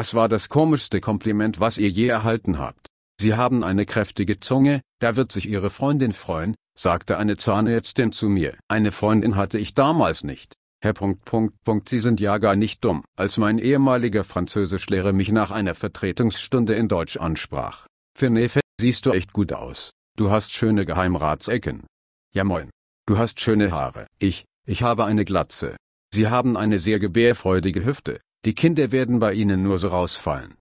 Was war das komischste Kompliment, was ihr je erhalten habt? Sie haben eine kräftige Zunge, da wird sich Ihre Freundin freuen, sagte eine Zahnärztin zu mir. Eine Freundin hatte ich damals nicht. Herr Punkt, Punkt, Punkt, Sie sind ja gar nicht dumm. Als mein ehemaliger Französischlehrer mich nach einer Vertretungsstunde in Deutsch ansprach. Fenefe, siehst du echt gut aus. Du hast schöne Geheimratsecken. Ja moin. Du hast schöne Haare. Ich, ich habe eine Glatze. Sie haben eine sehr gebärfreudige Hüfte. Die Kinder werden bei ihnen nur so rausfallen.